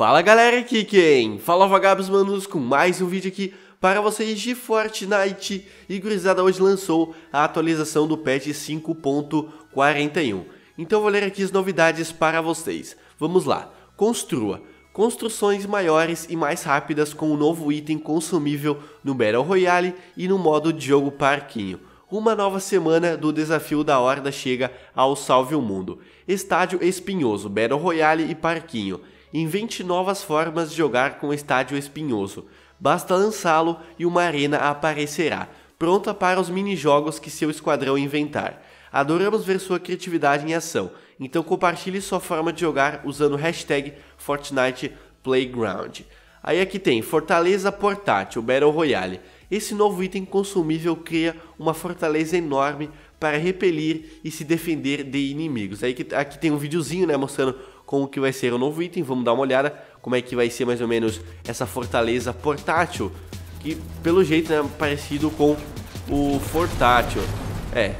Fala galera, aqui quem? Fala vagabos manos com mais um vídeo aqui para vocês de Fortnite E gurizada, hoje lançou a atualização do patch 5.41 Então vou ler aqui as novidades para vocês Vamos lá, construa Construções maiores e mais rápidas com o um novo item consumível no Battle Royale e no modo de jogo parquinho uma nova semana do desafio da Horda chega ao Salve o Mundo. Estádio Espinhoso, Battle Royale e Parquinho. Invente novas formas de jogar com o estádio espinhoso. Basta lançá-lo e uma arena aparecerá, pronta para os mini-jogos que seu esquadrão inventar. Adoramos ver sua criatividade em ação, então compartilhe sua forma de jogar usando o hashtag Fortnite Playground. Aí aqui tem Fortaleza Portátil Battle Royale. Esse novo item consumível cria uma fortaleza enorme para repelir e se defender de inimigos. Aí que, aqui tem um videozinho, né, mostrando como que vai ser o novo item, vamos dar uma olhada como é que vai ser mais ou menos essa fortaleza portátil, que pelo jeito é né, parecido com o fortátil. É,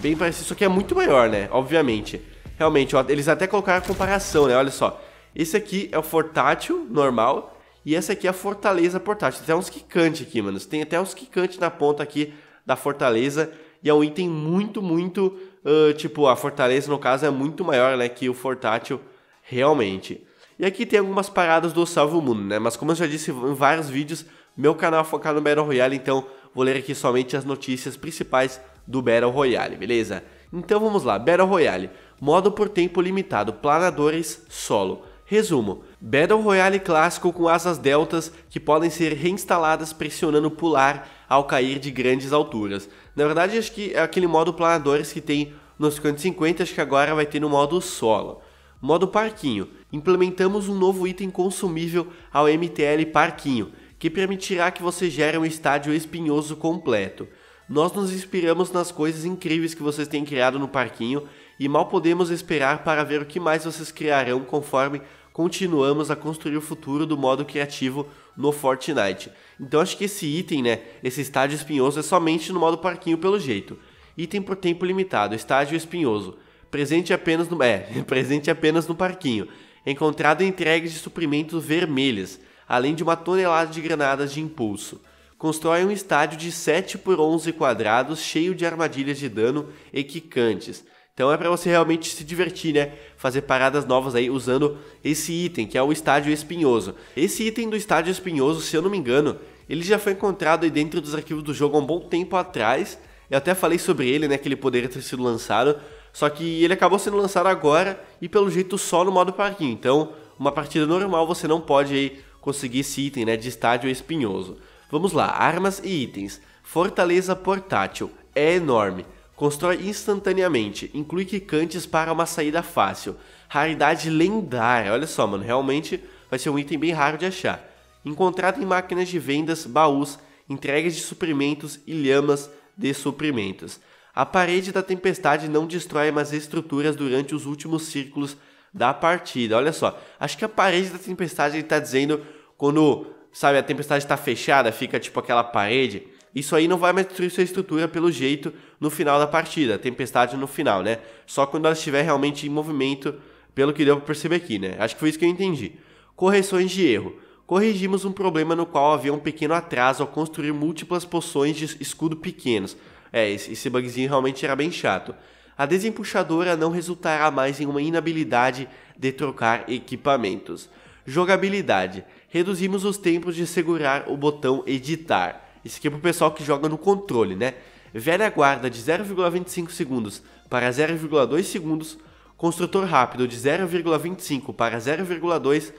bem parecido, só que é muito maior, né, obviamente. Realmente, ó, eles até colocaram a comparação, né, olha só. Esse aqui é o fortátil normal e essa aqui é a fortaleza portátil. Tem até uns quicantes aqui, mano. Tem até uns quicantes na ponta aqui da fortaleza e é um item muito, muito. Uh, tipo, a fortaleza, no caso, é muito maior né, que o portátil realmente. E aqui tem algumas paradas do Salve o Mundo, né? Mas como eu já disse em vários vídeos, meu canal é focado no Battle Royale, então vou ler aqui somente as notícias principais do Battle Royale, beleza? Então vamos lá, Battle Royale, modo por tempo limitado, planadores solo. Resumo, Battle Royale clássico com asas deltas que podem ser reinstaladas pressionando pular ao cair de grandes alturas. Na verdade, acho que é aquele modo planadores que tem nos 50, acho que agora vai ter no modo solo. Modo parquinho. Implementamos um novo item consumível ao MTL Parquinho, que permitirá que você gere um estádio espinhoso completo. Nós nos inspiramos nas coisas incríveis que vocês têm criado no parquinho e mal podemos esperar para ver o que mais vocês criarão conforme continuamos a construir o futuro do modo criativo no Fortnite. Então acho que esse item, né, esse estádio espinhoso é somente no modo parquinho pelo jeito. Item por tempo limitado, estádio espinhoso. Presente apenas no, é, presente apenas no parquinho. Encontrado em entregues de suprimentos vermelhas, além de uma tonelada de granadas de impulso. Constrói um estádio de 7 por 11 quadrados cheio de armadilhas de dano e quicantes então é para você realmente se divertir, né? Fazer paradas novas aí usando esse item, que é o estádio espinhoso. Esse item do estádio espinhoso, se eu não me engano, ele já foi encontrado aí dentro dos arquivos do jogo há um bom tempo atrás. Eu até falei sobre ele, né, que ele poderia ter sido lançado, só que ele acabou sendo lançado agora e pelo jeito só no modo parquinho. Então, uma partida normal você não pode aí conseguir esse item, né, de estádio espinhoso. Vamos lá, armas e itens. Fortaleza portátil é enorme. Constrói instantaneamente, inclui quicantes para uma saída fácil. Raridade lendária, olha só, mano, realmente vai ser um item bem raro de achar. Encontrado em máquinas de vendas, baús, entregas de suprimentos e lhamas de suprimentos. A parede da tempestade não destrói mais estruturas durante os últimos círculos da partida. Olha só, acho que a parede da tempestade ele tá dizendo quando, sabe, a tempestade está fechada, fica tipo aquela parede. Isso aí não vai mais destruir sua estrutura pelo jeito, no final da partida, tempestade no final, né? Só quando ela estiver realmente em movimento, pelo que deu para perceber aqui, né? Acho que foi isso que eu entendi. Correções de erro. Corrigimos um problema no qual havia um pequeno atraso ao construir múltiplas poções de escudo pequenos. É, esse bugzinho realmente era bem chato. A desempuxadora não resultará mais em uma inabilidade de trocar equipamentos. Jogabilidade. Reduzimos os tempos de segurar o botão editar. Isso aqui é pro pessoal que joga no controle, né? velha guarda de 0,25 segundos para 0,2 segundos, construtor rápido de 0,25 para 0,2,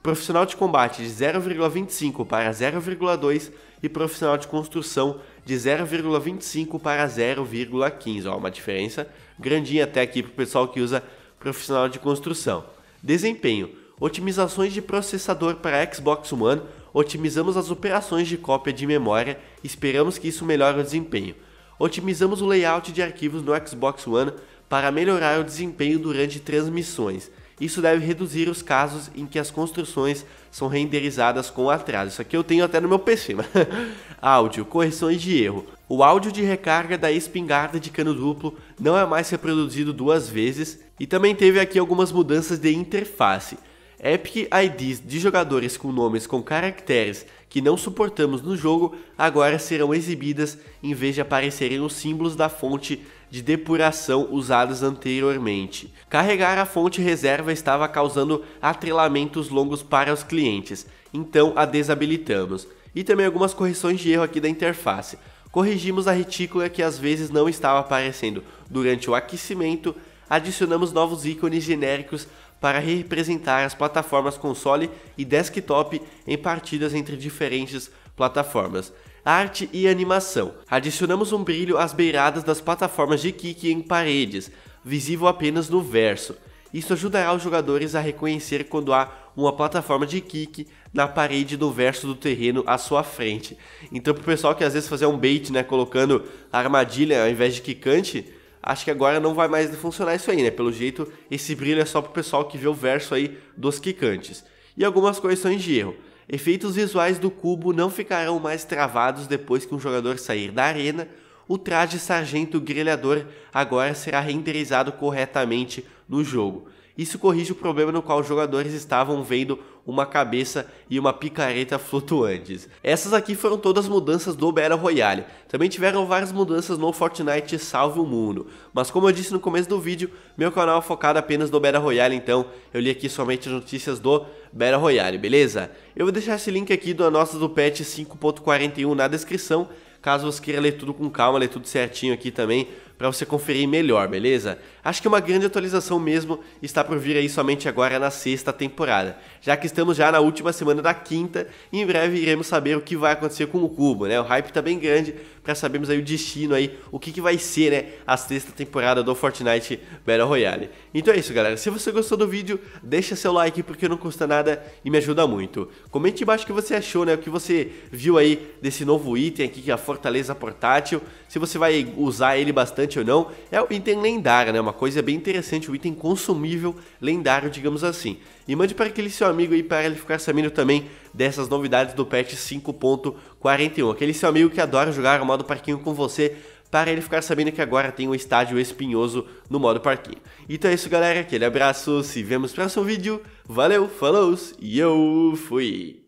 profissional de combate de 0,25 para 0,2 e profissional de construção de 0,25 para 0,15. Ó, uma diferença grandinha até aqui para o pessoal que usa profissional de construção. Desempenho: otimizações de processador para Xbox One, otimizamos as operações de cópia de memória, esperamos que isso melhore o desempenho otimizamos o layout de arquivos no Xbox One para melhorar o desempenho durante transmissões. Isso deve reduzir os casos em que as construções são renderizadas com atraso. Isso aqui eu tenho até no meu PC. Mas... áudio, correções de erro. O áudio de recarga da espingarda de cano duplo não é mais reproduzido duas vezes e também teve aqui algumas mudanças de interface. Epic IDs de jogadores com nomes com caracteres que não suportamos no jogo agora serão exibidas em vez de aparecerem os símbolos da fonte de depuração usadas anteriormente. Carregar a fonte reserva estava causando atrelamentos longos para os clientes, então a desabilitamos. E também algumas correções de erro aqui da interface. Corrigimos a retícula que às vezes não estava aparecendo durante o aquecimento, adicionamos novos ícones genéricos para representar as plataformas console e desktop em partidas entre diferentes plataformas. Arte e animação. Adicionamos um brilho às beiradas das plataformas de kick em paredes, visível apenas no verso. Isso ajudará os jogadores a reconhecer quando há uma plataforma de kick na parede do verso do terreno à sua frente. Então, para o pessoal que às vezes fazer um bait, né, colocando armadilha ao invés de quicante, acho que agora não vai mais funcionar isso aí, né? Pelo jeito, esse brilho é só pro pessoal que vê o verso aí dos quicantes. E algumas correções de erro. Efeitos visuais do cubo não ficarão mais travados depois que um jogador sair da arena. O traje sargento grelhador agora será renderizado corretamente no jogo. Isso corrige o problema no qual os jogadores estavam vendo uma cabeça e uma picareta flutuantes. Essas aqui foram todas as mudanças do Battle Royale. Também tiveram várias mudanças no Fortnite Salve o Mundo, mas como eu disse no começo do vídeo, meu canal é focado apenas no Battle Royale, então eu li aqui somente as notícias do Battle Royale, beleza? Eu vou deixar esse link aqui do Notas do Patch 5.41 na descrição, caso você queira ler tudo com calma, ler tudo certinho aqui também, para você conferir melhor, beleza? Acho que uma grande atualização mesmo está por vir aí somente agora na sexta temporada, já que estamos já na última semana da quinta e em breve iremos saber o que vai acontecer com o Cubo, né? O hype tá bem grande para sabermos aí o destino aí, o que, que vai ser, né, a sexta temporada do Fortnite Battle Royale. Então é isso, galera. Se você gostou do vídeo, deixa seu like porque não custa nada e me ajuda muito. Comente embaixo o que você achou, né, o que você viu aí desse novo item aqui que é a Fortaleza Portátil, se você vai usar ele bastante interessante ou não, é o item lendário, né? Uma coisa bem interessante, o item consumível lendário, digamos assim. E mande para aquele seu amigo aí para ele ficar sabendo também dessas novidades do patch 5.41. Aquele seu amigo que adora jogar o modo parquinho com você, para ele ficar sabendo que agora tem um estádio espinhoso no modo parquinho. Então é isso, galera. Aquele abraço, se vemos no próximo vídeo. Valeu, falou e eu fui!